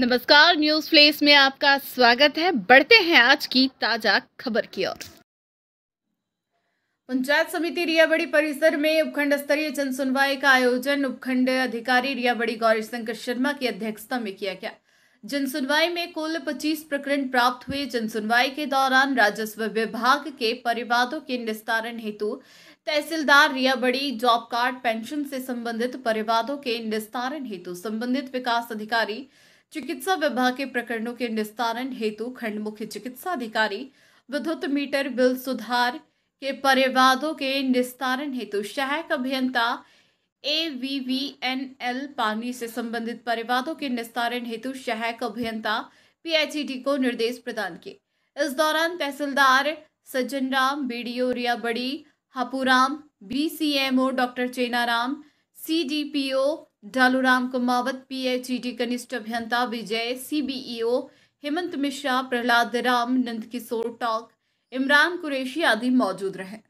नमस्कार news place में आपका स्वागत है बढ़ते हैं आज की ताजा खबर की ओर पंचायत समिति रियाबड़ी परिसर में उपखंड स्तरीय जनसुनवाई का आयोजन उपखंड अधिकारी रियाबड़ी शंकर शर्मा की अध्यक्षता में किया गया जनसुनवाई में कुल 25 प्रकरण प्राप्त हुए जनसुनवाई के दौरान राजस्व विभाग के परिवादों के निस्तारण हेतु तहसीलदार रियाबड़ी जॉब कार्ड पेंशन से संबंधित परिवादों के निस्तारण हेतु संबंधित विकास अधिकारी चिकित्सा विभाग के प्रकरणों के निस्तारण हेतु खंड मुख्य चिकित्सा अधिकारी विद्युत मीटर बिल सुधार के परिवादों के निस्तारण हेतु सहायक अभियंता A V V N L पानी से संबंधित परिवादों के निस्तारण हेतु सहायक अभियंता डी e को निर्देश प्रदान किए इस दौरान तहसीलदार Sajjan Ram B D O B C Hapuram O doctor Chenaram C D P O Daluram Kumawat PHED कनिष्ठ अभियंता विजय सीबीईओ हेमंत मिश्रा प्रहलाद राम नंद किशोर टॉक इमरान कुरैशी आदि मौजूद रहे